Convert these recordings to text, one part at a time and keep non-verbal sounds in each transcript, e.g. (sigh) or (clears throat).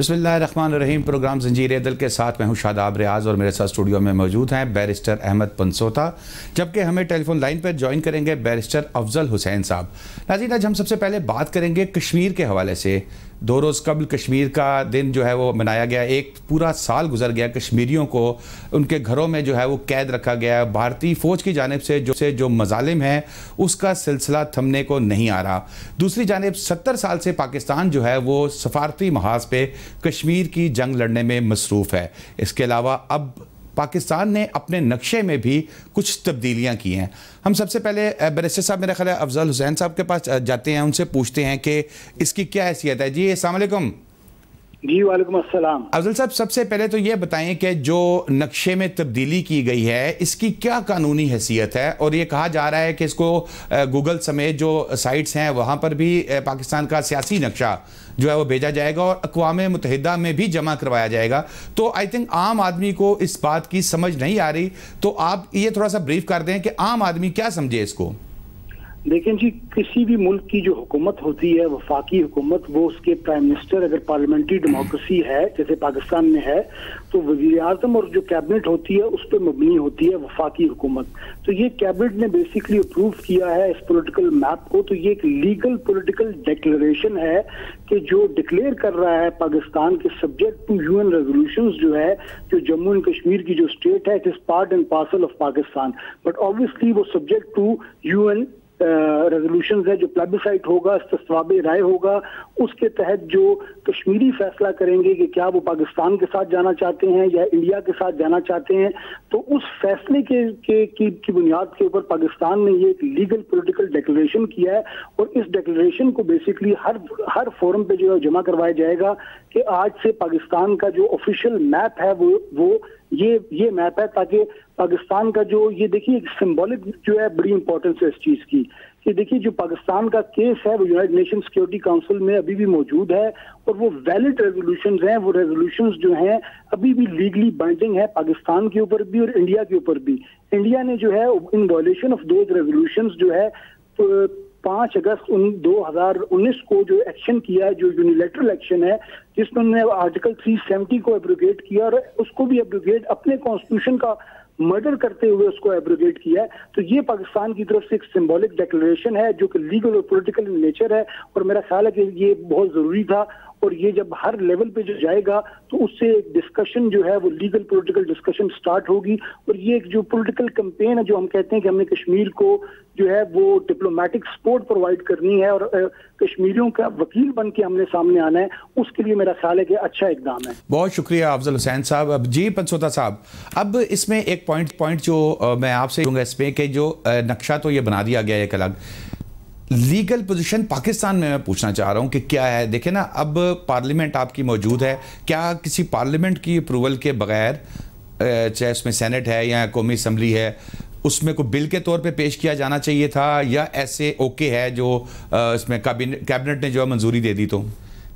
बसमीम प्रोग्राम जंजीर दल के साथ मैं हूं शादाब रियाज और मेरे साथ स्टूडियो में मौजूद हैं बैरिस्टर अहमद पंसोता जबकि हमें टेलीफोन लाइन पर ज्वाइन करेंगे बैरिस्टर अफजल हुसैन साहब नाजीन आज हम सबसे पहले बात करेंगे कश्मीर के हवाले से दो रोज़ कबल कश्मीर का दिन जो है वो मनाया गया एक पूरा साल गुजर गया कश्मीरियों को उनके घरों में जो है वो कैद रखा गया भारतीय फ़ौज की जानब से जो से जो मजालिम हैं उसका सिलसिला थमने को नहीं आ रहा दूसरी जानब सत्तर साल से पाकिस्तान जो है वो सफारती महाज पे कश्मीर की जंग लड़ने में मसरूफ़ है इसके अलावा अब पाकिस्तान ने अपने नक्शे में भी कुछ तब्दीलियाँ की हैं हम सबसे पहले बरिस्टर साहब मेरा ख्याल अफजल हुसैन साहब के पास जाते हैं उनसे पूछते हैं कि इसकी क्या हैसियत है जी असलम जी वालेकुम अस्सलाम अफजल साहब सबसे पहले तो ये बताएं कि जो नक्शे में तब्दीली की गई है इसकी क्या कानूनी हैसियत है और ये कहा जा रहा है कि इसको गूगल समेत जो साइट्स हैं वहाँ पर भी पाकिस्तान का सियासी नक्शा जो है वो भेजा जाएगा और अकवा मुतहदा में भी जमा करवाया जाएगा तो आई थिंक आम आदमी को इस बात की समझ नहीं आ रही तो आप ये थोड़ा सा ब्रीफ कर दें कि आम आदमी क्या समझे इसको देखें जी किसी भी मुल्क की जो हुकूमत होती है वफाकी हुकूमत वो उसके प्राइम मिनिस्टर अगर पार्लियामेंट्री हम्म। डेमोक्रेसी है जैसे पाकिस्तान में है तो वजी अजम और जो कैबिनेट होती है उस पर मबनी होती है वफाकी हुकूमत तो ये कैबिनेट ने बेसिकली अप्रूव किया है इस पोलिटिकल मैप को तो ये एक लीगल पोलिटिकल डिक्लेरेशन है कि जो डिक्लेयर कर रहा है पाकिस्तान के subject to U N resolution जो है जो जम्मू एंड कश्मीर की जो स्टेट है it is part and parcel of Pakistan but obviously वो subject to U N resolution है जो प्लेबिसाइट होगा सस्वाब राय होगा उसके तहत जो कश्मीरी फैसला करेंगे कि क्या वो पाकिस्तान के साथ जाना चाहते हैं या इंडिया के साथ जाना चाहते हैं तो उस फैसले के, के की, की बुनियाद के ऊपर पाकिस्तान ने ये एक लीगल पोलिटिकल डिक्लेरेशन किया है और इस डिक्लेरेशन को बेसिकली हर हर फोरम पे जो है जमा करवाया जाएगा कि आज से पाकिस्तान का जो ऑफिशियल मैप है वो वो ये ये मैप है ताकि पाकिस्तान का जो ये देखिए सिंबॉलिक जो है बड़ी इंपॉर्टेंस है इस चीज़ की कि देखिए जो पाकिस्तान का केस है वो यूनाइटेड नेशन सिक्योरिटी काउंसिल में अभी भी मौजूद है और वो वैलिड रेजोल्यूशन हैं वो रेजोल्यूशन जो हैं अभी भी लीगली बाइंडिंग है पाकिस्तान के ऊपर भी और इंडिया के ऊपर भी इंडिया ने जो है इन वॉयेशन ऑफ दो रेजोल्यूशन जो है तो पांच अगस्त उन उन्नीस को जो एक्शन किया है जो यूनिलेटरल एक्शन है जिसमें उन्होंने आर्टिकल थ्री सेवेंटी को एब्रोगेट किया और उसको भी एब्रोगेट अपने कॉन्स्टिट्यूशन का मर्डर करते हुए उसको एब्रोगेट किया है तो ये पाकिस्तान की तरफ से एक सिंबॉलिक डेक्लेरेशन है जो कि लीगल और पोलिटिकल नेचर है और मेरा ख्याल है कि ये बहुत ज़रूरी था और ये जब हर लेवल पे जो जाएगा तो उससे एक डिस्कशन जो है वो लीगल पॉलिटिकल डिस्कशन स्टार्ट होगी और ये एक जो पॉलिटिकल कंपेन है जो हम कहते हैं कि हमने कश्मीर को जो है वो डिप्लोमेटिक सपोर्ट प्रोवाइड करनी है और कश्मीरियों का वकील बन के हमने सामने आना है उसके लिए मेरा ख्याल है कि अच्छा इकदाम है बहुत शुक्रिया अफजल हुसैन साहब अब जी पंचोता साहब अब इसमें एक पॉइंट पॉइंट जो मैं आपसे कहूँगा इसमें कि जो नक्शा तो ये बना दिया गया है एक अलग लीगल पोजीशन पाकिस्तान में मैं पूछना चाह रहा हूं कि क्या है देखे ना अब पार्लियामेंट आपकी मौजूद है क्या किसी पार्लियामेंट की अप्रूवल के बगैर चाहे उसमें सेनेट है या कौमी असम्बली है उसमें को बिल के तौर पे पेश किया जाना चाहिए था या ऐसे ओके है जो इसमें कैबिनेट ने जो है मंजूरी दे दी तो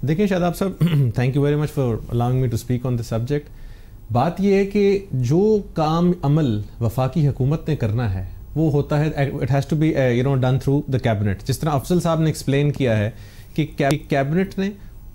देखिए Shadab sahab thank you very much for allowing me to speak on this subject बात यह है कि जो काम अमल वफाकी हुकूमत ने करना है वो होता है it has to be you know done through the cabinet जिस तरह अफजल साहब ने एक्सप्लेन किया है कि कैबिनेट ने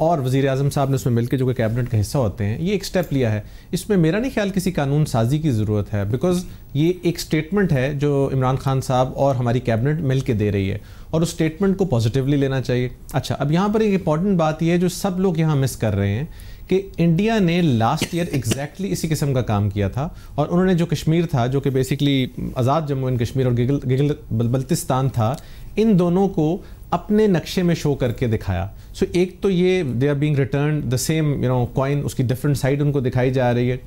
और वज़ी अजम साहब ने उसमें मिलकर जो कि कैबिनेट का हिस्सा होते हैं ये एक स्टेप लिया है इसमें मेरा नहीं ख्याल किसी कानून साजी की ज़रूरत है बिकॉज ये एक स्टेटमेंट है जो इमरान खान साहब और हमारी कैबिनेट मिल के दे रही है और उस स्टेटमेंट को पॉजिटिवली लेना चाहिए अच्छा अब यहाँ पर एक इंपॉर्टेंट बात यह है जो सब लोग यहाँ मिस कर रहे हैं कि इंडिया ने लास्ट ईयर एग्जैक्टली इसी किस्म का काम किया था और उन्होंने जो कश्मीर था जो कि बेसिकली आज़ाद जम्मू एंड कश्मीर और गिगल गिगल बल्तिस्तान था इन दोनों को अपने नक्शे में शो करके दिखाया सो so, एक तो ये they are being return the same you know coin उसकी डिफरेंट साइड उनको दिखाई जा रही है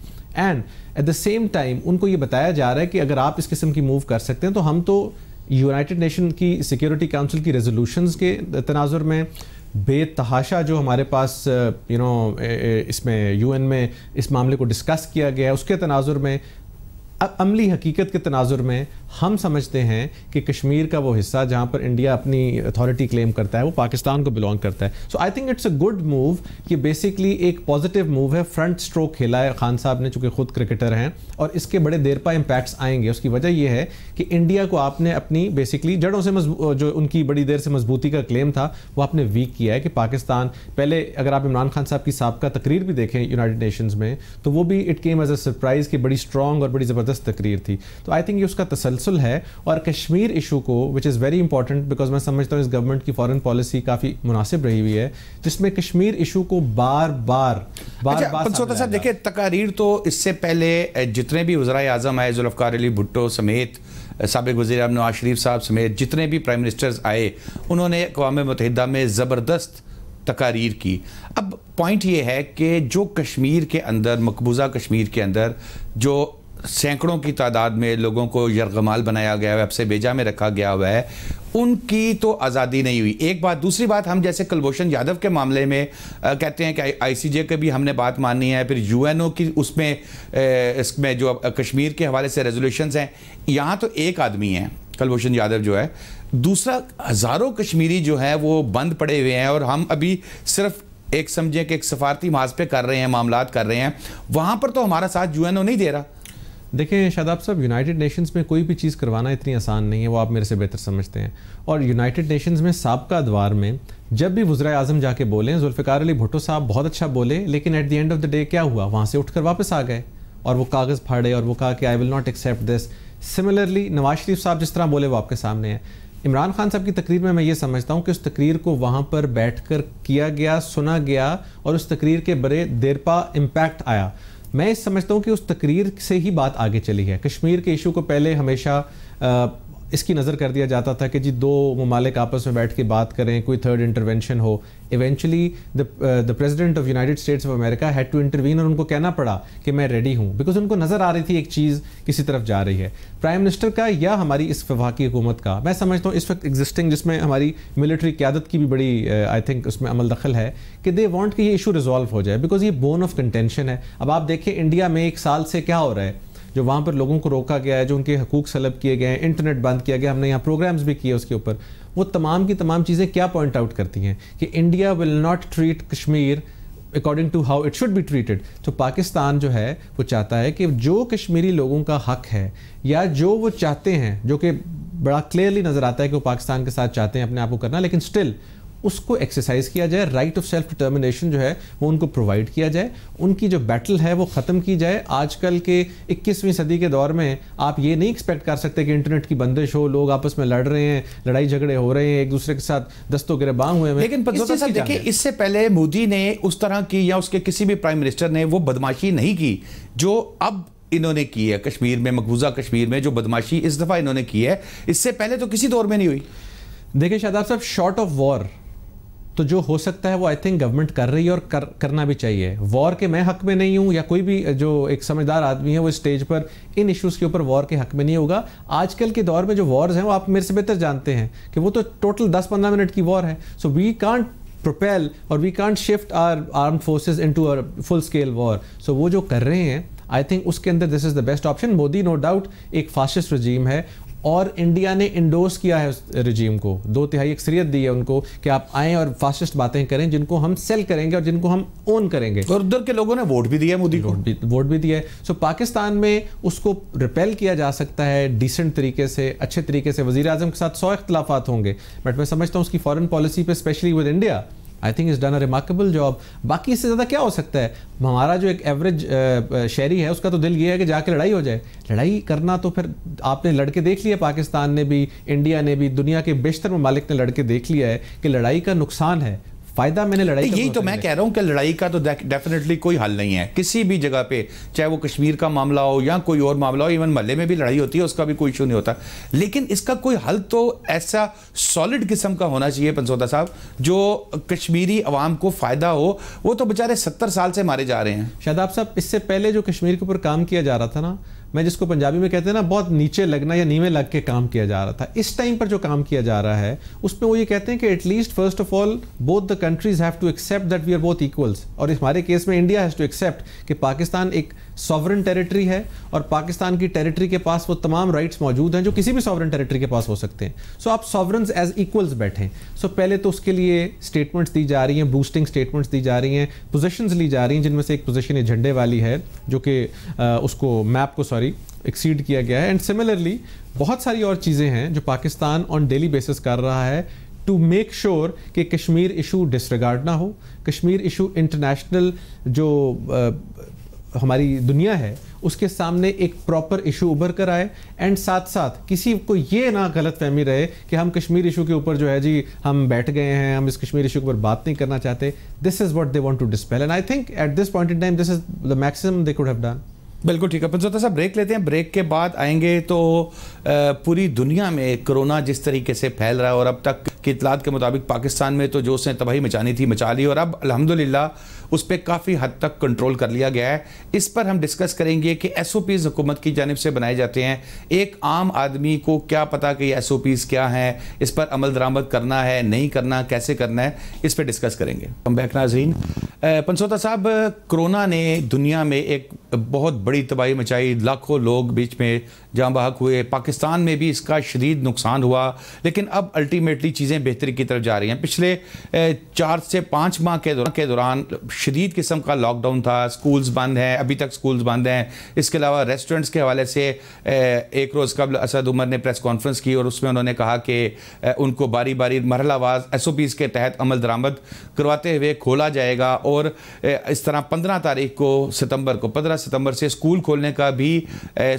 and at the same time उनको ये बताया जा रहा है कि अगर आप इस किस्म की मूव कर सकते हैं तो हम तो यूनाइटेड नेशन की सिक्योरिटी काउंसिल की रेजोल्यूशंस के तनाजुर में बेतहाशा जो हमारे पास यू uh, नो इसमें यूएन में इस मामले को डिस्कस किया गया उसके तनाजुर में अमली हकीकत के तनाजुर में हम समझते हैं कि कश्मीर का वो हिस्सा जहाँ पर इंडिया अपनी अथॉरिटी क्लेम करता है वो पाकिस्तान को बिलोंग करता है so I think it's a good move कि बेसिकली एक पॉजिटिव मूव है फ्रंट स्ट्रोक खेला है खान साहब ने चूंकि खुद क्रिकेटर हैं और इसके बड़े देर पा इम्पैक्ट्स आएंगे उसकी वजह यह है कि इंडिया को आपने अपनी बेसिकली जड़ों से जो उनकी बड़ी देर से मजबूती का क्लेम था वो आपने वीक किया है कि पाकिस्तान पहले अगर आप इमरान खान साहब की साहब का तकरीर भी देखें यूनाइटेड नेशंस में तो वो भी it came as a surprise की बड़ी स्ट्रॉन्ग और बड़ी ज़बरदस्त तकरीर थी तो आई थिंक ये उसका तसल तसलसल है और कश्मीर इशू को which is very important because मैं समझता हूँ इस गवर्नमेंट की फॉरेन पॉलिसी काफ़ी मुनासिब रही हुई है जिसमें कश्मीर इशू को बार बार बार अच्छा, बार सोता साहब देखिए तकारीर तो इससे पहले जितने भी वजरा अजम आए जुल्फ़ार अली भुट्टो समेत सबक वजी अब नवाज शरीफ साहब समेत जितने भी प्राइम मिनिस्टर्स आए उन्होंने अवा मतहदा में ज़बरदस्त तकारीर की अब पॉइंट ये है कि जो कश्मीर के अंदर मकबूजा कश्मीर के अंदर जो सैकड़ों की तादाद में लोगों को यरगमाल बनाया गया है से बेजा में रखा गया हुआ है उनकी तो आज़ादी नहीं हुई एक बात दूसरी बात हम जैसे कुलभूषण यादव के मामले में आ, कहते हैं कि आईसीजे के भी हमने बात माननी है फिर यूएनओ की उसमें इसमें जो कश्मीर के हवाले से रेजोल्यूशन हैं यहाँ तो एक आदमी है कुलभूषण यादव जो है दूसरा हज़ारों कश्मीरी जो है वो बंद पड़े हुए हैं और हम अभी सिर्फ एक समझें कि एक सफारती महाज पे कर रहे हैं मामला कर रहे हैं वहाँ पर तो हमारा साथ यू नहीं दे रहा देखें शादाब साहब यूनाइटेड नेशंस में कोई भी चीज़ करवाना इतनी आसान नहीं है वो आप मेरे से बेहतर समझते हैं और यूनाइटेड नेशंस में सबका द्वार में जब भी वज्र आजम जाके बोले जुल्फ़िकार अली भुट्टो साहब बहुत अच्छा बोले लेकिन at the end of the day क्या हुआ वहाँ से उठ कर वापस आ गए और वो कागज़ फाड़े और वो कहा कि I will not accept this similarly Nawaz Sharif sahab जिस तरह बोले वो आपके सामने हैं इमरान खान साहब की तकरीर में मैं ये समझता हूँ कि उस तकरीर को वहाँ पर बैठ कर किया गया सुना गया और उस तकरीर के बड़े देरपा इम्पैक्ट आया मैं समझता हूँ कि उस तकरीर से ही बात आगे चली है कश्मीर के इशू को पहले हमेशा इसकी नज़र कर दिया जाता था कि जी दो ममालिक आपस में बैठ के बात करें कोई थर्ड इंटरवेंशन हो eventually the president of United States of America had to intervene और उनको कहना पड़ा कि मैं रेडी हूँ बिकॉज उनको नज़र आ रही थी एक चीज़ किसी तरफ जा रही है प्राइम मिनिस्टर का या हमारी इस वफाकी हुकूमत का मैं समझता हूँ इस वक्त एग्जिस्टिंग जिसमें हमारी मिलिट्री क्यादत की भी बड़ी आई uh, थिंक उसमें अमल दखल है कि दे वॉन्ट कि ये इशू रिजॉल्व हो जाए बिकॉज ये बोन ऑफ कंटेंशन है अब आप देखें इंडिया में एक साल से क्या हो रहा है जो वहाँ पर लोगों को रोका गया है जो उनके हकूक सलब किए गए हैं इंटरनेट बंद किया गया हमने यहाँ प्रोग्राम्स भी किए उसके ऊपर वो तमाम की तमाम चीज़ें क्या पॉइंट आउट करती हैं कि India will not treat Kashmir according to how it should be treated तो पाकिस्तान जो है वो चाहता है कि जो कश्मीरी लोगों का हक है या जो वो चाहते हैं जो कि बड़ा क्लियरली नज़र आता है कि वो पाकिस्तान के साथ चाहते हैं अपने आप को करना लेकिन स्टिल उसको एक्सरसाइज किया जाए राइट ऑफ सेल्फ डिटर्मिनेशन जो है वो उनको प्रोवाइड किया जाए उनकी जो बैटल है वो ख़त्म की जाए आजकल के 21वीं सदी के दौर में आप ये नहीं एक्सपेक्ट कर सकते कि इंटरनेट की बंदिश हो लोग आपस में लड़ रहे हैं लड़ाई झगड़े हो रहे हैं एक दूसरे के साथ दस्तों गिरबांग हुए लेकिन देखिए इससे पहले मोदी ने उस तरह की या उसके किसी भी प्राइम मिनिस्टर ने वो बदमाशी नहीं की जो अब इन्होंने की है कश्मीर में मकबूजा कश्मीर में जो बदमाशी इस दफ़ा इन्होंने की है इससे पहले तो किसी दौर में नहीं हुई देखिए शादाब साहब शॉर्ट ऑफ वॉर तो जो हो सकता है वो आई थिंक गवर्नमेंट कर रही है और कर, करना भी चाहिए वॉर के मैं हक में नहीं हूँ या कोई भी जो एक समझदार आदमी है वो स्टेज पर इन इश्यूज़ के ऊपर वॉर के हक में नहीं होगा आजकल के दौर में जो वॉर्स हैं वो आप मेरे से बेहतर जानते हैं कि वो तो टोटल दस पंद्रह मिनट की वॉर है सो वी कांट प्रोपेल और we can't shift our arm forces into full scale war so वो जो कर रहे हैं आई थिंक उसके अंदर this is the best option Modi no doubt एक फासिस्ट रजीम है और इंडिया ने इंडोर्स किया है उस रिजीम को दो तिहाई अक्सरियत दी है उनको कि आप आएँ और फास्टेस्ट बातें करें जिनको हम सेल करेंगे और जिनको हम ओन करेंगे और उधर के लोगों ने वोट भी दिया मोदी वोट भी वोट भी दिया है सो पाकिस्तान में उसको रिपेल किया जा सकता है डिसेंट तरीके से अच्छे तरीके से वजी अजम के साथ सौ इख्तलाफात होंगे बट मैं समझता हूँ उसकी फॉरन पॉलिसी पर specially with India I think is done a remarkable job बाकी इससे ज़्यादा क्या हो सकता है हमारा जो एक एवरेज शहरी है उसका तो दिल ये है कि जाके लड़ाई हो जाए लड़ाई करना तो फिर आपने लड़के देख लिया पाकिस्तान ने भी इंडिया ने भी दुनिया के बेशतर ममालिक ने लड़के देख लिया है कि लड़ाई का नुकसान है फायदा मैंने लड़ाई तो यही तो, तो मैं कह रहा हूँ कि लड़ाई का तो डेफिनेटली कोई हल नहीं है किसी भी जगह पे चाहे वो कश्मीर का मामला हो या कोई और मामला हो इवन महल्ले में भी लड़ाई होती है उसका भी कोई इशू नहीं होता लेकिन इसका कोई हल तो ऐसा सॉलिड किस्म का होना चाहिए पंसोदा साहब जो कश्मीरी आवाम को फ़ायदा हो वो तो बेचारे सत्तर साल से मारे जा रहे हैं शादाब साहब इससे पहले जो कश्मीर के ऊपर काम किया जा रहा था ना मैं जिसको पंजाबी में कहते हैं ना बहुत नीचे लगना या नीवे लग के काम किया जा रहा था इस टाइम पर जो काम किया जा रहा है उसमें वो ये कहते हैं कि at least first of all both the countries have to accept that we are both equals और इस हमारे केस में इंडिया हैज़ टू एक्सेप्ट कि पाकिस्तान एक सॉवरन टेरिटरी है और पाकिस्तान की टेरिटरी के पास वो तमाम राइट्स मौजूद हैं जो किसी भी सॉवरन टेरिटरी के पास हो सकते हैं सो so, आप सॉवरन एज इक्वल्स बैठें सो so, पहले तो उसके लिए स्टेटमेंट्स दी जा रही हैं बूस्टिंग स्टेटमेंट्स दी जा रही हैं पोजिशन ली जा रही हैं जिनमें से एक पोजिशन ये झंडे वाली है जो कि उसको मैप को सॉरी एक्सीड किया गया है एंड सिमिलरली बहुत सारी और चीज़ें हैं जो पाकिस्तान ऑन डेली बेसिस कर रहा है टू मेक श्योर कि कश्मीर इशू डिसरिगार्ड ना हो कश्मीर इशू इंटरनेशनल जो हमारी दुनिया है उसके सामने एक प्रॉपर इशू उभर कर आए एंड साथ साथ किसी को ये ना गलत फहमी रहे कि हम कश्मीर इशू के ऊपर जो है जी हम बैठ गए हैं हम इस कश्मीर इशू के ऊपर बात नहीं करना चाहते this is what they want to dispel and I think at this point in time this is the maximum they could have done बिल्कुल ठीक है पंचोता साहब ब्रेक लेते हैं ब्रेक के बाद आएंगे तो पूरी दुनिया में कोरोना जिस तरीके से फैल रहा है और अब तक की इतलात के मुताबिक पाकिस्तान में तो जो उसने तबाही मचानी थी मचा ली और अब अलहमदिल्ला उस पर काफ़ी हद तक कंट्रोल कर लिया गया है इस पर हम डिस्कस करेंगे कि एस ओ पीज़ हुकूमत की जानब से बनाए जाते हैं एक आम आदमी को क्या पता कि एस ओ पीज़ क्या हैं इस पर अमल दरामद करना है नहीं करना कैसे करना है इस पर डिस्कस करेंगे हम बैक नाजीन पंसोता साहब कोरोना ने दुनिया में एक बहुत बड़ी तबाही मचाई लाखों लोग बीच में जहाँ बहक हुए पाकिस्तान में भी इसका शदीद नुकसान हुआ लेकिन अब अल्टीमेटली चीज़ें बेहतरी की तरफ जा रही हैं पिछले चार से पाँच माह के दौरान के दौरान शदीद किस्म का लॉकडाउन था स्कूल्स बंद हैं अभी तक स्कूल्स बंद हैं इसके अलावा रेस्टोरेंट्स के हवाले से एक रोज़ कबल असद उमर ने प्रेस कॉन्फ्रेंस की और उसमें उन्होंने कहा कि उनको बारी बारी मरलावाज एस ओ पीज़ के तहत अमल दरामद करवाते हुए खोला जाएगा और इस तरह पंद्रह तारीख को सितम्बर को पंद्रह सितम्बर से स्कूल खोलने का भी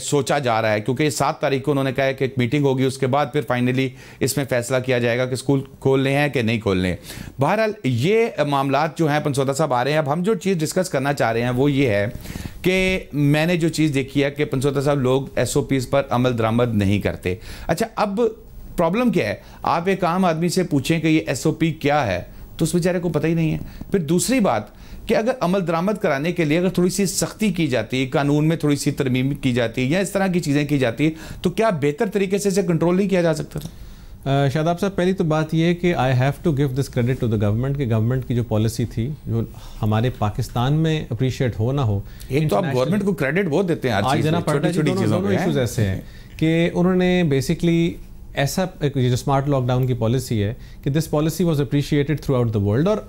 सोचा जा रहा है क्योंकि सात तारीख को उन्होंने कहा कि एक मीटिंग होगी उसके बाद फिर फाइनली इसमें फैसला किया जाएगा कि स्कूल खोलने हैं कि नहीं खोलने बहरहाल ये मामला जो हैं पंसौदा साहब आ रहे हैं हैं अब हम जो चीज़ डिस्कस करना चाह रहे हैं वो ये है कि मैंने जो चीज़ देखी है कि पंचोता साहब लोग एस पर अमल दरामद नहीं करते अच्छा अब प्रॉब्लम क्या है आप एक आम आदमी से पूछें कि ये एस क्या है तो उस बेचारे को पता ही नहीं है फिर दूसरी बात कि अगर अमल दरामद कराने के लिए अगर थोड़ी सी सख्ती की जाती है कानून में थोड़ी सी तरमीम की जाती है या इस तरह की चीज़ें की जाती है तो क्या बेहतर तरीके से इसे कंट्रोल नहीं किया जा सकता था शादाब साहब पहली तो बात यह है कि I have to give this credit to the government कि गवर्नमेंट की जो पॉलिसी थी जो हमारे पाकिस्तान में अप्रिशिएट हो ना हो एक तो आप गवर्नमेंट को क्रेडिट बहुत देते हैं आज जना पड़ता है ऐसे हैं कि उन्होंने बेसिकली ऐसा एक जो स्मार्ट लॉकडाउन की पॉलिसी है कि this policy was appreciated throughout the world और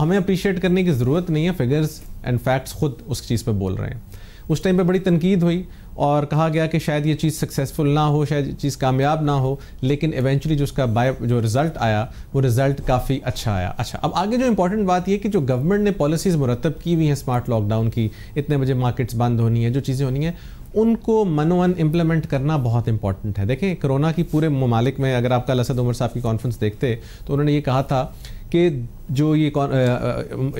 हमें अप्रिशिएट करने की ज़रूरत नहीं है फिगर्स एंड फैक्ट्स खुद उस चीज़ पर बोल रहे हैं उस टाइम पर बड़ी तनकीद हुई और कहा गया कि शायद ये चीज़ सक्सेसफुल ना हो शायद चीज़ कामयाब ना हो लेकिन एवेंचुअली जो उसका बाय जो रिज़ल्ट आया वो रिज़ल्ट काफ़ी अच्छा आया अच्छा अब आगे जो इंपॉर्टेंट बात ये कि जो गवर्नमेंट ने पॉलिसीज़ मुरतब की हुई हैं स्मार्ट लॉकडाउन की इतने बजे मार्केट्स बंद होनी है जो चीज़ें होनी हैं उनको मनोवन इम्प्लीमेंट करना बहुत इंपॉर्टेंट है देखें कोरोना की पूरे ममालिक में अगर आपका लसद असद उमर साहब की कॉन्फ्रेंस देखते तो उन्होंने ये कहा था कि जो ये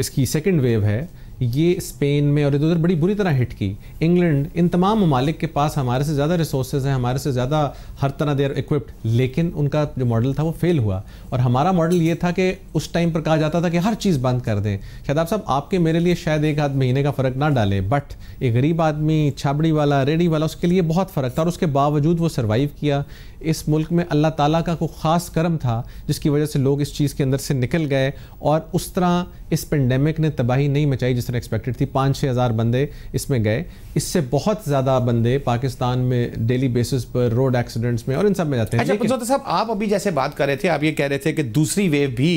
इसकी सेकेंड वेव है ये स्पेन में और इधर उधर बड़ी बुरी तरह हिट की इंग्लैंड इन तमाम ममालिक के पास हमारे से ज़्यादा रिसोर्स हैं हमारे से ज़्यादा हर तरह देर इक्विप्ड लेकिन उनका जो मॉडल था वो फेल हुआ और हमारा मॉडल ये था कि उस टाइम पर कहा जाता था कि हर चीज़ बंद कर दें शादाब साहब आपके मेरे लिए शायद एक आध महीने का फ़र्क ना डाले बट एक गरीब आदमी छाबड़ी वाला रेडी वाला उसके लिए बहुत फ़र्क था और उसके बावजूद वो सर्वाइव किया इस मुल्क में अल्लाह ताली का कोई ख़ास करम था जिसकी वजह से लोग इस चीज़ के अंदर से निकल गए और उस तरह इस पेंडेमिक ने तबाही नहीं मचाई जिस तरह एक्सपेक्टेड थी पाँच छः हज़ार बंदे इसमें गए इससे बहुत ज़्यादा बंदे पाकिस्तान में डेली बेसिस पर रोड एक्सीडेंट्स में और इन सब में जाते हैं अच्छा साहब आप अभी जैसे बात कर रहे थे आप ये कह रहे थे कि दूसरी वेव भी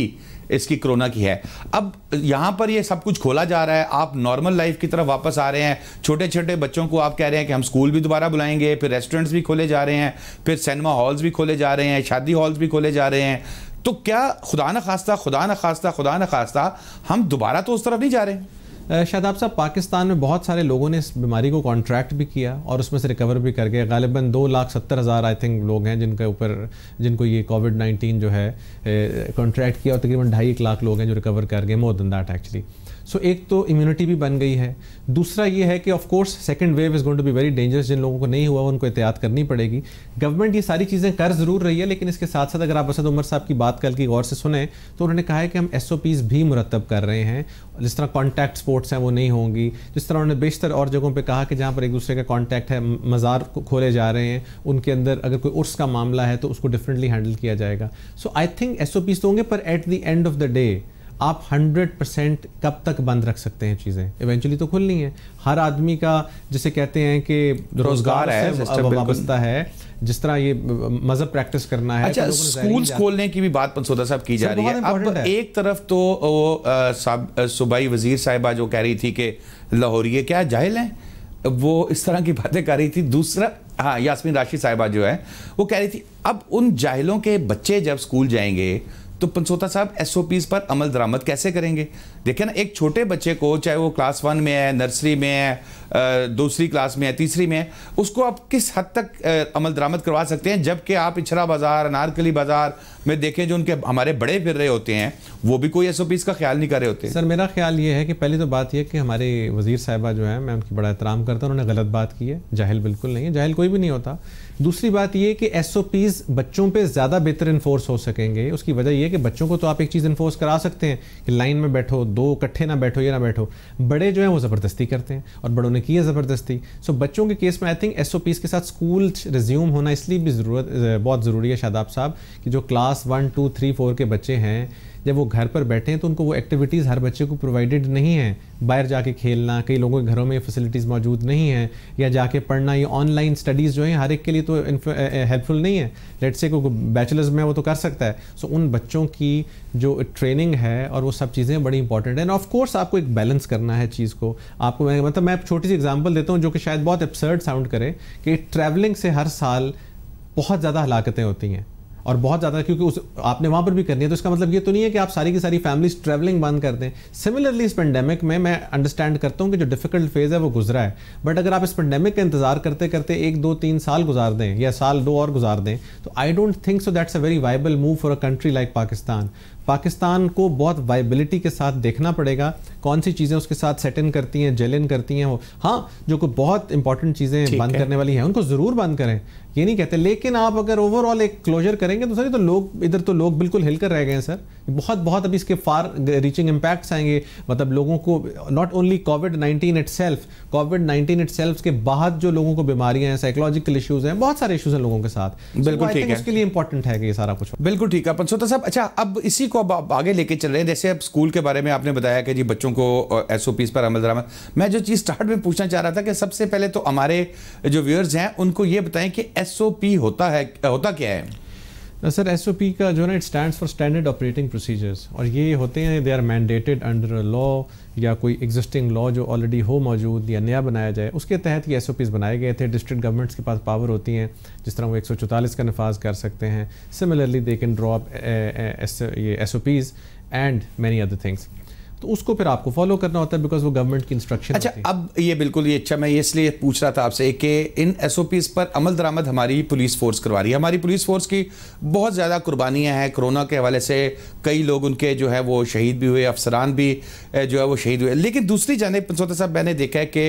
इसकी कोरोना की है अब यहाँ पर ये सब कुछ खोला जा रहा है आप नॉर्मल लाइफ की तरफ वापस आ रहे हैं छोटे छोटे बच्चों को आप कह रहे हैं कि हम स्कूल भी दोबारा बुलाएंगे फिर रेस्टोरेंट्स भी खोले जा रहे हैं फिर सिनेमा हॉल्स भी खोले जा रहे हैं शादी हॉल्स भी खोले जा रहे हैं तो क्या खुदा न खास्ता खुदा न खास्ता खुदा न खास्ता हम दोबारा तो उस तरफ नहीं जा रहे शादाब साहब पाकिस्तान में बहुत सारे लोगों ने इस बीमारी को कॉन्ट्रैक्ट भी किया और उसमें से रिकवर भी कर गए गालिबा दो लाख सत्तर हज़ार आई थिंक लोग हैं जिनके ऊपर जिनको ये कोविड नाइन्टीन जो है कॉन्ट्रैक्ट किया और तकरीबन ढाई एक लाख लोग हैं जो रिकवर कर गए more than that actually so एक तो इम्यूनिटी भी बन गई है दूसरा ये है कि of course second wave is going to be very dangerous जिन लोगों को नहीं हुआ उनको एहतियात करनी पड़ेगी गवर्नमेंट ये सारी चीज़ें कर ज़रूर रही है लेकिन इसके साथ साथ अगर आप असद उमर साहब की बात कल की गौर से सुने तो उन्होंने कहा है कि हम एस भी मुरतब कर रहे हैं जिस तरह कॉन्टैक्ट स्पोर्ट्स हैं वो नहीं होंगी जिस तरह उन्होंने बेशतर और जगहों पर कहा कि जहाँ पर एक दूसरे का कॉन्टैक्ट है मज़ार खोले जा रहे हैं उनके अंदर अगर कोई उर्स का मामला है तो उसको डिफरेंटली हैंडल किया जाएगा सो आई थिंक एस तो होंगे पर at the end of the day आप 100 परसेंट कब तक बंद रख सकते हैं चीज़ें इवेंचुअली तो खुलनी है हर आदमी का जिसे कहते हैं कि रोजगार है वाबस्ता है जिस तरह ये मजहब प्रैक्टिस करना है अच्छा तो स्कूल्स खोलने की भी बात पंसोदा साहब की जा रही है अब है। एक तरफ तो वो सूबाई वजीर साहिबा जो कह रही थी कि लाहौरिए क्या जाहिल हैं वो इस तरह की बातें कर रही थी दूसरा हाँ यासमीन राशि साहिबा जो है वो कह रही थी अब उन जाहिलों के बच्चे जब स्कूल जाएंगे तो पंचोता साहब एस पर अमल दरामद कैसे करेंगे देखें ना एक छोटे बच्चे को चाहे वो क्लास वन में है नर्सरी में है दूसरी क्लास में है तीसरी में है उसको आप किस हद तक अमल दरामद करवा सकते हैं जबकि आप इछरा बाज़ार अनारकली बाज़ार में देखें जो उनके हमारे बड़े फिर रहे होते हैं वो भी कोई एस का ख्याल नहीं कर रहे होते सर मेरा ख्याल ये है कि पहली तो बात यह कि हमारे वज़ी साहबा जो है मैं उनकी बड़ा एहतराम करता हूँ उन्होंने गलत बात की है जाहिल बिल्कुल नहीं है जाहिल कोई भी नहीं होता दूसरी बात ये कि एस बच्चों पे ज़्यादा बेहतर इन्फोर्स हो सकेंगे उसकी वजह यह कि बच्चों को तो आप एक चीज़ इन्फोर्स करा सकते हैं कि लाइन में बैठो दो इकट्ठे ना बैठो ये ना बैठो बड़े जो हैं वो ज़बरदस्ती करते हैं और बड़ों ने की है ज़बरदस्ती सो बच्चों के केस में आई थिंक एस के साथ स्कूल रिज्यूम होना इसलिए भी ज़रूरत बहुत ज़रूरी है शादाब साहब कि जो class one two three four के बच्चे हैं जब वो घर पर बैठे हैं तो उनको वो एक्टिविटीज़ हर बच्चे को प्रोवाइडेड नहीं है बाहर जाके खेलना कई लोगों के घरों में फैसिलिटीज़ मौजूद नहीं है या जाके पढ़ना ये ऑनलाइन स्टडीज़ जो हैं हर एक के लिए तो हेल्पफुल नहीं है लेट से कोई बैचलर्स में वो तो कर सकता है सो उन बच्चों की जो ट्रेनिंग है और वो सब चीज़ें बड़ी इंपॉर्टेंट है एंड ऑफकोर्स आपको एक बैलेंस करना है चीज़ को आपको मतलब मैं छोटी सी एग्जाम्पल देता हूँ जो कि शायद बहुत एबसर्ड साउंड करे कि ट्रैवलिंग से हर साल बहुत ज़्यादा हलाकतें होती हैं और बहुत ज़्यादा क्योंकि उस आपने वहाँ पर भी करनी है तो इसका मतलब ये तो नहीं है कि आप सारी की सारी फैमिलीज ट्रैवलिंग बंद कर दें सिमिलरली इस पेंडेमिक में मैं अंडरस्टैंड करता हूँ कि जो डिफिकल्ट फेज़ है वो गुजरा है बट अगर आप इस पेंडेमिक का इंतज़ार करते करते एक दो तीन साल गुजार दें या साल दो और गुजार दें तो I don't think so that's a very viable move for a country like Pakistan Pakistan को बहुत वाइबिलिटी के साथ देखना पड़ेगा कौन सी चीज़ें उसके साथ सेट इन करती हैं जेल इन करती हैं वो हाँ जो कोई बहुत इंपॉर्टेंट चीज़ें बंद करने वाली हैं उनको ज़रूर बंद करें ये नहीं कहते लेकिन आप अगर ओवरऑल एक क्लोजर करेंगे तो सर तो लोग इधर तो लोग बिल्कुल हिलकर रह गए हैं सर बहुत बहुत अभी इसके फार रीचिंग इम्पैक्ट्स आएंगे मतलब लोगों को not only COVID nineteen it COVID nineteen it के बाद जो लोगों को बीमारियां हैं साइकोलॉजिकल इशूज हैं बहुत सारे इशूज हैं लोगों के साथ बिल्कुल ठीक है इसके लिए इंपॉर्टेंट है ये सारा कुछ बिल्कुल ठीक है पंचोता साहब अच्छा अब इसी को अब आप आगे लेके चल रहे हैं जैसे अब स्कूल के बारे में आपने बताया कि जी बच्चों को एस ओ पीज़ पर अमल दरामद मैं जो चीज़ स्टार्ट में पूछना चाह रहा था कि सबसे पहले तो हमारे जो व्यूअर्स हैं उनको ये बताएं कि एस ओ पी होता है होता क्या है तो सर एस ओ पी का जो है ना it stand for standard operating procedures और ये होते हैं they are mandated under law या कोई एग्जिस्टिंग लॉ जो ऑलरेडी हो मौजूद या नया बनाया जाए उसके तहत ये एस बनाए गए थे डिस्ट्रिक्ट गवर्नमेंट्स के पास पावर होती हैं जिस तरह वो एक का नफाज कर सकते हैं सिमिलरली दे कैन ड्रॉप ये एस एंड मैनी अदर थिंग्स तो उसको फिर आपको फॉलो करना होता है बिकॉज वो गवर्नमेंट की इंस्ट्रक्शन अच्छा अब ये बिल्कुल ये अच्छा मैं इसलिए पूछ रहा था आपसे कि इन एस पर अमल दरामद हमारी पुलिस फोर्स करवा रही है हमारी पुलिस फोर्स की बहुत ज़्यादा कुर्बानियाँ हैं कोरोना के हवाले से कई लोग उनके जो है वो शहीद भी हुए अफसरान भी जो है वो शहीद हुए लेकिन दूसरी जानब पंचोता साहब मैंने देखा है कि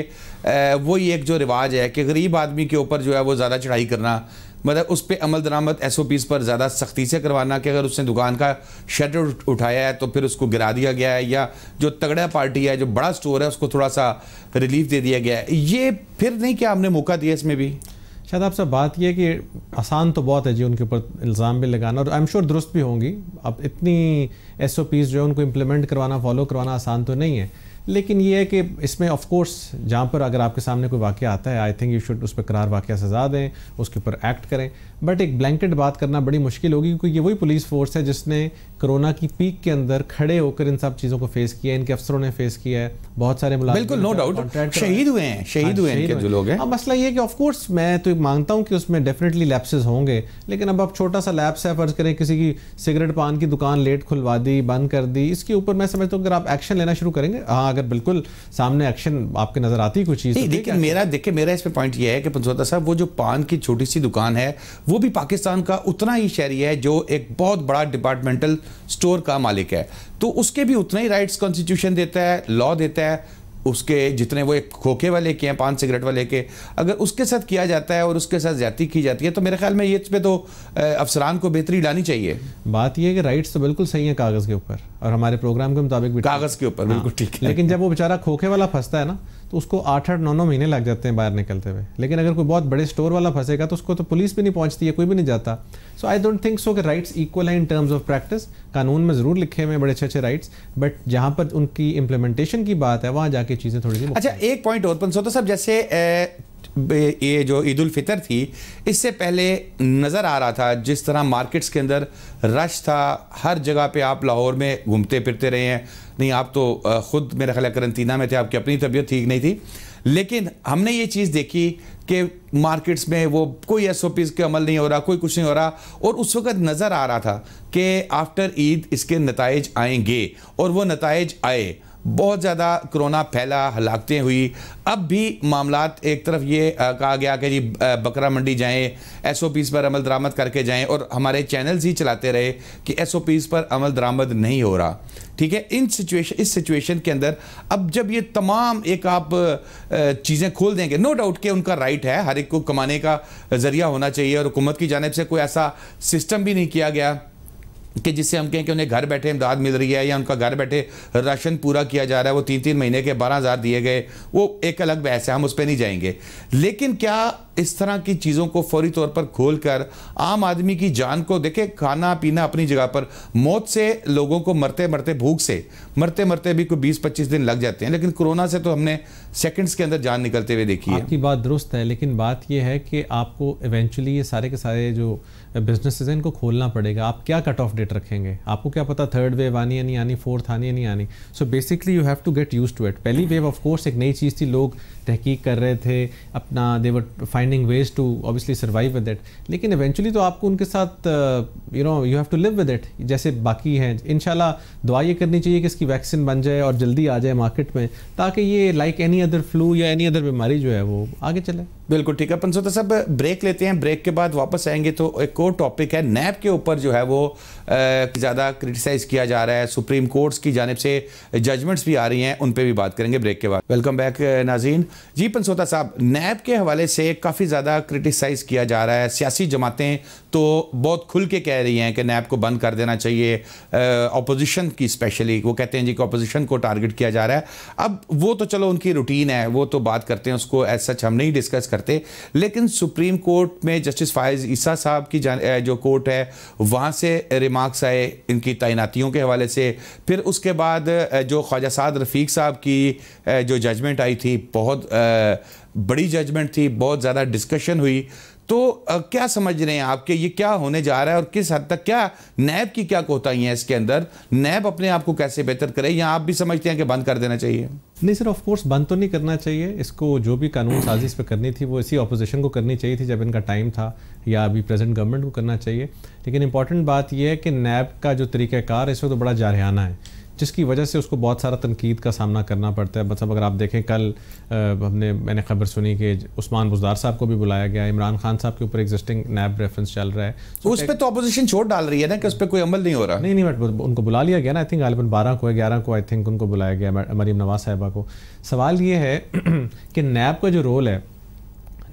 वो ये एक जो रिवाज है कि गरीब आदमी के ऊपर जो है वो ज़्यादा चढ़ाई करना मतलब उस पर अमल दरामद एस ओ पीज़ पर ज़्यादा सख्ती से करवाना कि अगर उसने दुकान का शटर उठाया है तो फिर उसको गिरा दिया गया है या जो तगड़ा पार्टी है जो बड़ा स्टोर है उसको थोड़ा सा रिलीफ दे दिया गया है ये फिर नहीं क्या हमने मौका दिया इसमें भी शायद आपसे बात यह कि आसान तो बहुत है जी उनके ऊपर इल्ज़ाम भी लगाना और आई एम श्योर दुरुस्त भी होंगी अब इतनी एस ओ पीज़ जो है उनको इम्प्लीमेंट करवाना फॉलो करवाना आसान तो नहीं है लेकिन ये है कि इसमें ऑफ कोर्स जहाँ पर अगर आपके सामने कोई वाक्य आता है आई थिंक यू शुड उस पर करार वाक्य सजा दें उसके ऊपर एक्ट करें बट एक ब्लैंकेट बात करना बड़ी मुश्किल होगी क्योंकि ये वही पुलिस फोर्स है जिसने कोरोना की पीक के अंदर खड़े होकर इन सब चीज़ों को फेस किया है इनके अफसरों ने फेस किया है बहुत सारे मुलाम बिल्कुल नो डाउट शहीद हुए हैं शहीद हाँ हुए हैं जो लोग हैं अब मसला ये है कि ऑफकोर्स मैं तो मांगता हूँ कि उसमें डेफिनेटली लैप्सेज होंगे लेकिन अब आप छोटा सा लैप्स है फर्ज करें किसी की सिगरेट पान की दुकान लेट खुलवा दी बंद कर दी इसके ऊपर मैं समझता हूँ अगर आप एक्शन लेना शुरू करेंगे हाँ अगर बिल्कुल सामने एक्शन आपके नजर आती है कुछ चीज तो देखिए मेरा देखिए मेरा इस पर पॉइंट ये है कि पंसोदा साहब वो जो पान की छोटी सी दुकान है वो भी पाकिस्तान का उतना ही शहरी है जो एक बहुत बड़ा डिपार्टमेंटल स्टोर का मालिक है तो उसके भी उतना ही राइट्स कॉन्स्टिट्यूशन देता है लॉ देता है उसके जितने वो एक खोखे वाले के हैं पान सिगरेट वाले के अगर उसके साथ किया जाता है और उसके साथ ज्यादा की जाती है तो मेरे ख्याल में ये इस पर तो अफसरान को बेहतरी लानी चाहिए बात ये है कि राइट्स तो बिल्कुल सही है कागज़ के ऊपर और हमारे प्रोग्राम के मुताबिक कागज के ऊपर हाँ। बिल्कुल ठीक है लेकिन जब वो बेचारा खोखे वाला फंसता है ना तो उसको आठ आठ नौ नौ महीने लग जाते हैं बाहर निकलते हुए लेकिन अगर कोई बहुत बड़े स्टोर वाला फंसेगा तो उसको तो पुलिस भी नहीं पहुंचती है कोई भी नहीं जाता सो आई डोंट थिंक सो कि राइट्स इक्वल है इन टर्म्स ऑफ प्रैक्टिस कानून में ज़रूर लिखे हुए बड़े अच्छे अच्छे राइट्स बट जहाँ पर उनकी इम्प्लीमेंटेशन की बात है वहाँ जाके चीज़ें थोड़ी सी अच्छा एक पॉइंट और तो सब जैसे ये जो ईद फितर थी इससे पहले नज़र आ रहा था जिस तरह मार्केट्स के अंदर रश था हर जगह पे आप लाहौर में घूमते फिरते रहे हैं नहीं आप तो ख़ुद मेरा ख्याल करंतना में थे आपकी अपनी तबीयत ठीक नहीं थी लेकिन हमने ये चीज़ देखी कि मार्केट्स में वो कोई एस ओ पीज़ का अमल नहीं हो रहा कोई कुछ नहीं हो रहा और उस वक्त नज़र आ रहा था कि आफ्टर ईद इसके नतज आएंगे और वो नतज आए बहुत ज़्यादा कोरोना फैला हलाकतें हुई अब भी मामला एक तरफ ये कहा गया कि जी बकरा मंडी जाएं एस ओ पीज़ पर अमल दरामद करके जाएं और हमारे चैनल्स ही चलाते रहे कि एस ओ पीज़ पर अमल दरामद नहीं हो रहा ठीक है इन सिचुएशन इस सिचुएशन के अंदर अब जब ये तमाम एक आप चीज़ें खोल देंगे नो डाउट कि उनका राइट है हर एक को कमाने का ज़रिया होना चाहिए और हुकूमत की जानब से कोई ऐसा सिस्टम भी नहीं किया गया कि जिससे हम कहें कि उन्हें घर बैठे इमदाद मिल रही है या उनका घर बैठे राशन पूरा किया जा रहा है वो तीन तीन महीने के बारह हज़ार दिए गए वो एक अलग बहस है हम उस पर नहीं जाएंगे लेकिन क्या इस तरह की चीज़ों को फौरी तौर पर खोल कर आम आदमी की जान को देखे खाना पीना अपनी जगह पर मौत से लोगों को मरते मरते भूख से मरते मरते भी कोई बीस पच्चीस दिन लग जाते हैं लेकिन कोरोना से तो हमने सेकंड्स के अंदर जान निकलते हुए देखी आपकी है बात दुरुस्त है लेकिन बात यह है कि आपको इवेंचुअली ये सारे के सारे जो बिजनेस हैं इनको खोलना पड़ेगा आप क्या कट ऑफ डेट रखेंगे आपको क्या पता थर्ड वेव आनी या नहीं आनी फोर्थ आनी या नहीं आनी so basically you have to get used to it पहली वेव ऑफ कोर्स एक नई चीज़ थी लोग तहकीक कर रहे थे अपना they were finding ways to obviously survive with it लेकिन इवेंचुअली तो आपको उनके साथ you know you have to live with it जैसे बाकी हैं इन दुआ ये करनी चाहिए कि इसकी वैक्सीन बन जाए और जल्दी आ जाए मार्केट में ताकि ये लाइक एनी अदर फ्लू या एनी अदर बीमारी जो है वो आगे चले बिल्कुल ठीक है पंसोता साहब ब्रेक लेते हैं ब्रेक के बाद वापस आएंगे तो एक और टॉपिक है नैब के ऊपर जो है वो ज़्यादा क्रिटिसाइज़ किया जा रहा है सुप्रीम कोर्ट्स की जानब से जजमेंट्स भी आ रही हैं उन पर भी बात करेंगे ब्रेक के बाद वेलकम बैक नाजीन जी पंसोता साहब नैब के हवाले से काफ़ी ज़्यादा क्रिटिसाइज़ किया जा रहा है सियासी जमातें तो बहुत खुल के कह रही हैं कि नैब को बंद कर देना चाहिए अपोजिशन की स्पेशली वो कहते हैं जी कि अपोजिशन को टारगेट किया जा रहा है अब वो तो चलो उनकी रूटीन है वो तो बात करते हैं उसको एज सच हम नहीं डिस्कस करते लेकिन सुप्रीम कोर्ट में जस्टिस फायज ईसा साहब की जो कोर्ट है वहाँ से रिमार्क्स आए इनकी तैनातियों के हवाले से फिर उसके बाद जो ख्वाजा साद रफ़ीक साहब की जो जजमेंट आई थी बहुत बड़ी जजमेंट थी बहुत ज़्यादा डिस्कशन हुई तो आ, क्या समझ रहे हैं आपके ये क्या होने जा रहा है और किस हद तक क्या नैब की क्या कोताही है इसके अंदर नैब अपने आप को कैसे बेहतर करे या आप भी समझते हैं कि बंद कर देना चाहिए नहीं सर ऑफकोर्स बंद तो नहीं करना चाहिए इसको जो भी कानून (clears throat) साजिश पे करनी थी वो इसी अपोजिशन को करनी चाहिए थी जब इनका टाइम था या अभी प्रेजेंट गवर्नमेंट को करना चाहिए लेकिन इंपॉर्टेंट बात यह है कि नैब का जो तरीक़ाकार है इस वक्त तो बड़ा जारहाना है जिसकी वजह से उसको बहुत सारा तनकीद का सामना करना पड़ता है मतलब अगर आप देखें कल हमने मैंने खबर सुनी कि उस्मान बुजदार साहब को भी बुलाया गया इमरान खान साहब के ऊपर एग्जिस्टिंग नैब रेफरेंस चल रहा है तो उस पर तो अपोजिशन छोड़ डाल रही है ना कि उस पर कोई अमल नहीं हो रहा नहीं नहीं बट उनको बुला लिया गया ना आई थिंक गालिबन बारह को ग्यारह को आई थिंक उनको बुलाया गया मरीम नवाज साहिबा को सवाल ये है (clears throat) कि नैब का जो रोल है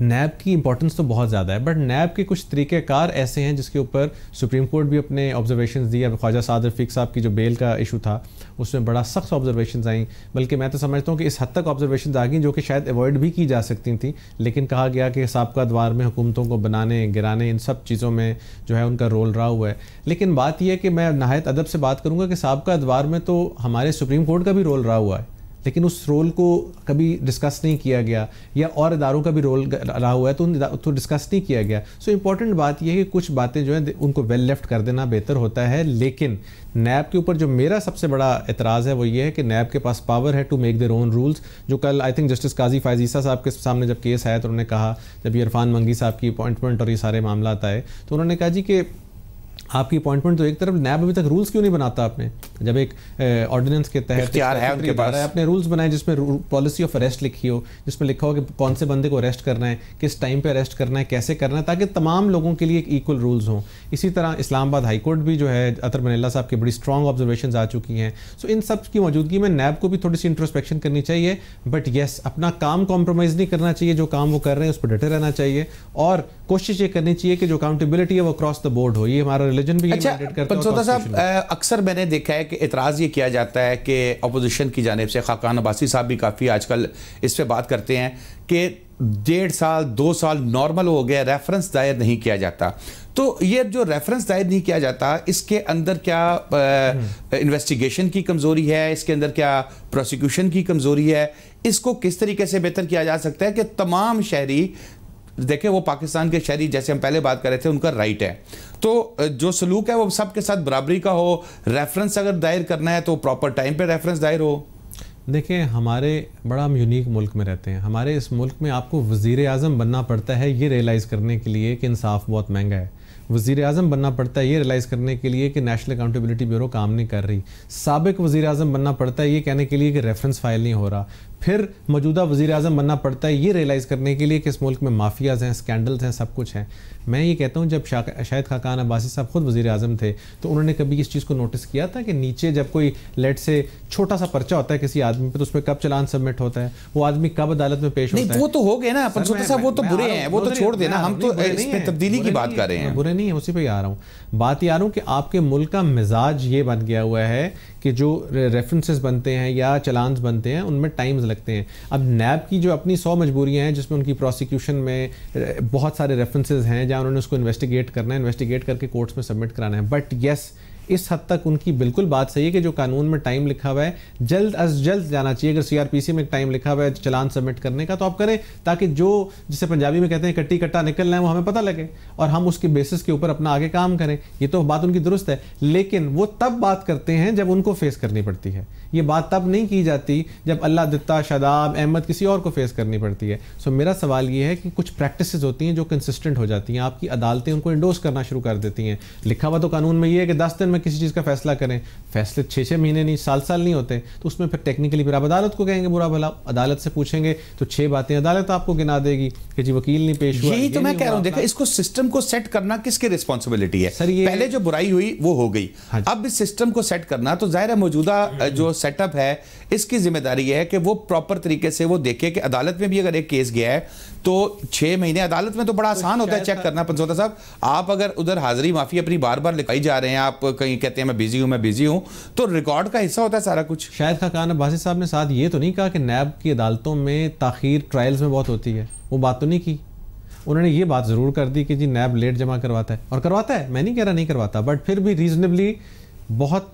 नैब की इंपॉर्टेंस तो बहुत ज़्यादा है बट नैब के कुछ तरीक़ेकार ऐसे हैं जिसके ऊपर सुप्रीम कोर्ट भी अपने ऑब्जर्वेशन दिए अब ख्वाजा साद रफीक साहब की जो बेल का इशू था उसमें बड़ा सख्त ऑब्जर्वेशन आई बल्कि मैं तो समझता हूँ कि इस हद तक ऑब्जर्वेशन आ गई जो कि शायद अवॉइड भी की जा सकती थी लेकिन कहा गया कि सबका द्वार में हुकूमतों को बनाने गिराने इन सब चीज़ों में जो है उनका रोल रहा हुआ है लेकिन बात यह है कि मैं नहायत अदब से बात करूँगा कि सबका द्वार में तो हमारे सुप्रीम कोर्ट का भी रोल रहा हुआ है लेकिन उस रोल को कभी डिस्कस नहीं किया गया या और इदारों का भी रोल रहा हुआ है तो उन तो डिस्कस नहीं किया गया सो so, इम्पॉर्टेंट बात यह है कि कुछ बातें जो हैं उनको वेल लेफ्ट कर देना बेहतर होता है लेकिन नैब के ऊपर जो मेरा सबसे बड़ा एतराज़ है वो ये है कि नैब के पास पावर है to make their own rules जो कल आई थिंक जस्टिस काजी फायजीसा साहब के सामने जब केस आया तो उन्होंने कहा जब ये इरफान मंगी साहब की अपॉइंटमेंट और ये सारे मामला आए तो उन्होंने कहा जी कि आपकी अपॉइंटमेंट तो एक तरफ नैब अभी तक रूल्स क्यों नहीं बनाता आपने जब एक ऑर्डिनेंस के तहत आपने रूल्स बनाए जिसमें पॉलिसी ऑफ अरेस्ट लिखी हो जिसमें लिखा हो कि कौन से बंदे को अरेस्ट करना है किस टाइम पे अरेस्ट करना है कैसे करना है ताकि तमाम लोगों के लिए एक इक्वल रूल्स हों इसी तरह इस्लामाबाद हाईकोर्ट भी जो है अतर मनेला साहब की बड़ी स्ट्रॉन्ग ऑब्जर्वेशन आ चुकी हैं सो इन सब की मौजूदगी में नैब को भी थोड़ी सी इंट्रोस्पेक्शन करनी चाहिए बट येस अपना काम कॉम्प्रोमाइज़ नहीं करना चाहिए जो काम वो कर रहे हैं उस पर डटे रहना चाहिए और कोशिश ये करनी चाहिए कि जो अकाउंटेबिलिटी है वो क्रॉस द बोर्ड हो ये हमारा रिलीजन भी अच्छा पंचोता साहब अक्सर मैंने देखा है कि इतराज़ ये किया जाता है कि अपोजिशन की जानब से खाकान अबासी साहब भी काफ़ी आजकल इस पर बात करते हैं कि डेढ़ साल दो साल नॉर्मल हो गया रेफरेंस दायर नहीं किया जाता तो ये जो रेफरेंस दायर नहीं किया जाता इसके अंदर क्या इन्वेस्टिगेशन हम्म। की कमज़ोरी है इसके अंदर क्या प्रोसिक्यूशन की कमज़ोरी है इसको किस तरीके से बेहतर किया जा सकता है कि तमाम शहरी देखें वो पाकिस्तान के शहरी जैसे हम पहले बात कर रहे थे उनका राइट है तो जो सलूक है वो सबके साथ बराबरी का हो रेफरेंस अगर दायर करना है तो प्रॉपर टाइम पर रेफरेंस दायर हो देखिए हमारे बड़ा हम यूनिक मुल्क में रहते हैं हमारे इस मुल्क में आपको वज़ी अजम बनना पड़ता है ये रियलाइज़ करने के लिए कि इंसाफ बहुत महंगा है वज़ी अजम बनना पड़ता है ये रियलाइज़ करने के लिए कि नेशनल अकाउंटेबिलिटी ब्यूरो काम नहीं कर रही सबक वज़ी अजम बनना पड़ता है ये कहने के लिए कि रेफरेंस फाइल नहीं हो रहा फिर मौजूदा वज़ी अजम बनना पड़ता है ये रियलाइज़ करने के लिए कि इस मुल्क में माफियाज़ हैं स्कैंडल्स हैं सब कुछ हैं मैं ये कहता हूँ जब शाहिद खाकान अब्बासी साहब ख़ुद वज़ी अजम थे तो उन्होंने कभी इस चीज़ को नोटिस किया था कि नीचे जब कोई लेट से छोटा सा पर्चा होता है किसी आदमी पर तो उसमें कब चलान सबमिट होता है वो आदमी कब अदालत में पेश होता है वो तो हो गए ना साहब वो तो बुरे हैं वो तो छोड़ देना हम तो तब्दीली की बात कर रहे हैं बुरे नहीं है उसी पर आ रहा हूँ बात ये आ रहा हूँ कि आपके मुल्क का मिजाज ये बन गया हुआ है कि जो रेफरेंसेस बनते हैं या चलान्स बनते हैं उनमें टाइम्स लगते हैं अब नैब की जो अपनी सौ मजबूरियाँ हैं जिसमें उनकी प्रोसिक्यूशन में बहुत सारे रेफरेंसेज हैं जहाँ उन्होंने उसको इन्वेस्टिगेट करना है इन्वेस्टिगेट करके कोर्ट्स में सबमिट कराना है बट येस yes, इस हद तक उनकी बिल्कुल बात सही है कि जो कानून में टाइम लिखा हुआ है जल्द अज जल्द जाना चाहिए अगर सीआरपीसी में टाइम लिखा हुआ है चलान सबमिट करने का तो आप करें ताकि जो जिसे पंजाबी में कहते हैं कट्टी कट्टा निकलना है वो हमें पता लगे और हम उसके बेसिस के ऊपर अपना आगे काम करें ये तो बात उनकी दुरुस्त है लेकिन वो तब बात करते हैं जब उनको फेस करनी पड़ती है ये बात तब नहीं की जाती जब अल्लाह दत्ता शादाब अहमद किसी और को फेस करनी पड़ती है सो मेरा सवाल ये है कि कुछ प्रैक्टिस होती हैं जो कंसिस्टेंट हो जाती हैं आपकी अदालतें उनको इंडोस करना शुरू कर देती हैं लिखा हुआ तो कानून में ये है कि दस दिन में में किसी चीज़ का फैसला करें फैसले छः छः महीने नहीं साल साल नहीं होते तो उसमें फिर टेक्निकली फिर आप अदालत को कहेंगे बुरा भला अदालत से पूछेंगे तो छः बातें अदालत आपको गिना देगी कि जी वकील नहीं पेश हुआ यही तो मैं कह रहा हूँ देखा इसको सिस्टम को सेट करना किसकी रिस्पॉन्सिबिलिटी है सर ये पहले जो बुराई हुई वो हो गई हाँ अब इस सिस्टम को सेट करना तो जाहिर है मौजूदा जो सेटअप है इसकी जिम्मेदारी है कि वो प्रॉपर तरीके से वो देखे कि अदालत में भी अगर एक केस गया है तो छः महीने अदालत में तो बड़ा तो आसान होता है चेक करना पंचोता साहब आप अगर उधर हाजिरी माफी अपनी बार बार लिखाई जा रहे हैं आप कहीं ये कहते हैं मैं बिजी हूँ मैं बिजी हूँ तो रिकॉर्ड का हिस्सा होता है सारा कुछ शायद खाकान अब्बासी साहब ने साथ ये तो नहीं कहा कि नैब की अदालतों में ताखिर ट्रायल्स में बहुत होती है वो बात तो नहीं की उन्होंने ये बात ज़रूर कर दी कि जी नैब लेट जमा करवाता है और करवाता है मैं नहीं कह रहा नहीं करवाता बट फिर भी रीजनेबली बहुत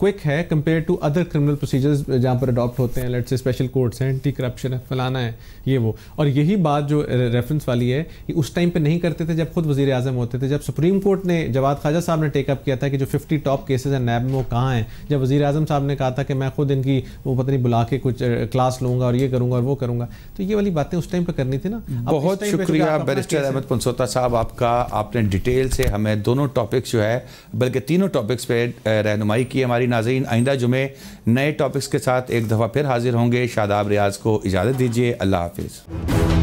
क्विक है compare to other criminal procedures जहाँ पर अडॉप्ट होते हैं लेट से स्पेशल कोर्ट्स हैं एंटी करप्शन है फलाना है ये वो और यही बात जो रेफरेंस वाली है कि उस टाइम पे नहीं करते थे जब खुद वजी अजम होते थे जब सुप्रीम कोर्ट ने जवाद ख्वाजा साहब ने टेकअप किया था कि जो फिफ्टी टॉप केसेज हैं नैब में वो कहाँ हैं जब वजी अजम साहब ने कहा था कि मैं खुद इनकी वो पता नहीं बुला के कुछ क्लास लूँगा और ये करूँगा और वो करूँगा तो ये वाली बातें उस टाइम पर करनी थी ना बहुत शुक्रिया बैरिस्टर अहमद पंसोता साहब आपका आपने डिटेल से हमें दोनों टॉपिक्स जो है बल्कि तीनों टॉपिक्स पर रहनुमाई की हमारी नाजीन आइंदा जुमे नए टॉपिक्स के साथ एक दफ़ा फिर हाजिर होंगे शादाब रियाज को इजाज़त दीजिए अल्लाह हाफिज़